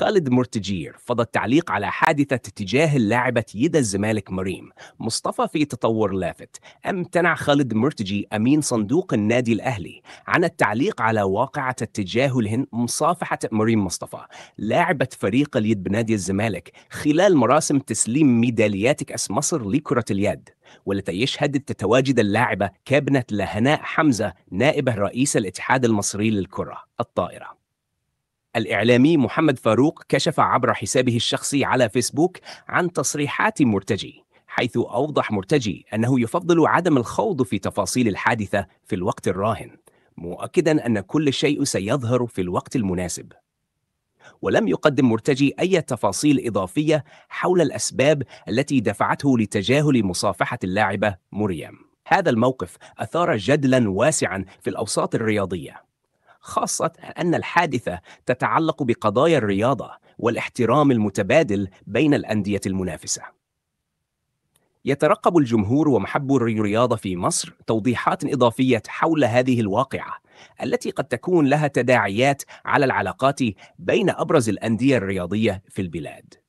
خالد مرتجير فضى التعليق على حادثة اتجاه اللاعبة يدا الزمالك مريم مصطفى في تطور لافت امتنع خالد مرتجي أمين صندوق النادي الأهلي عن التعليق على واقعة التجاهل مصافحة مريم مصطفى لاعبة فريق اليد بنادي الزمالك خلال مراسم تسليم ميداليات كأس مصر لكرة اليد والتي يشهد تتواجد اللاعبة كابنة لهناء حمزة نائبة رئيس الاتحاد المصري للكرة الطائرة الإعلامي محمد فاروق كشف عبر حسابه الشخصي على فيسبوك عن تصريحات مرتجي حيث أوضح مرتجي أنه يفضل عدم الخوض في تفاصيل الحادثة في الوقت الراهن مؤكدا أن كل شيء سيظهر في الوقت المناسب ولم يقدم مرتجي أي تفاصيل إضافية حول الأسباب التي دفعته لتجاهل مصافحة اللاعبة مريم هذا الموقف أثار جدلا واسعا في الأوساط الرياضية خاصة أن الحادثة تتعلق بقضايا الرياضة والاحترام المتبادل بين الأندية المنافسة. يترقب الجمهور ومحبو الرياضة في مصر توضيحات إضافية حول هذه الواقعة التي قد تكون لها تداعيات على العلاقات بين أبرز الأندية الرياضية في البلاد.